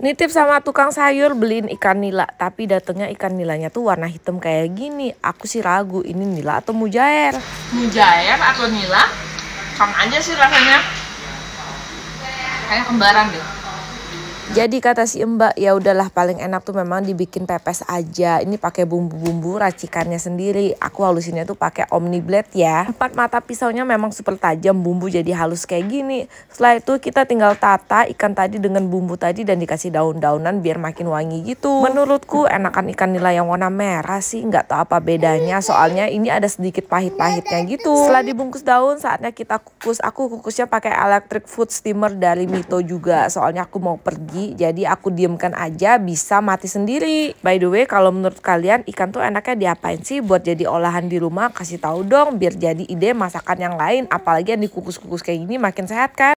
Nitip sama tukang sayur beliin ikan nila, tapi datangnya ikan nilanya tuh warna hitam kayak gini. Aku sih ragu ini nila atau mujair. Mujair atau nila? Sama aja sih rasanya. Kayak kembaran deh. Jadi kata si Mbak, ya udahlah paling enak tuh memang dibikin pepes aja. Ini pakai bumbu-bumbu racikannya sendiri. Aku halusinnya tuh pakai Omni Blade ya. Empat mata pisaunya memang super tajam, bumbu jadi halus kayak gini. Setelah itu kita tinggal tata ikan tadi dengan bumbu tadi dan dikasih daun-daunan biar makin wangi gitu. Menurutku enakan ikan nila yang warna merah sih, nggak tahu apa bedanya. Soalnya ini ada sedikit pahit-pahitnya gitu. Setelah dibungkus daun, saatnya kita kukus. Aku kukusnya pakai electric food steamer dari Mito juga. Soalnya aku mau pergi lagi. Jadi aku diemkan aja bisa mati sendiri. By the way, kalau menurut kalian ikan tuh enaknya diapain sih buat jadi olahan di rumah? Kasih tahu dong biar jadi ide masakan yang lain. Apalagi yang dikukus-kukus kayak gini makin sehat kan?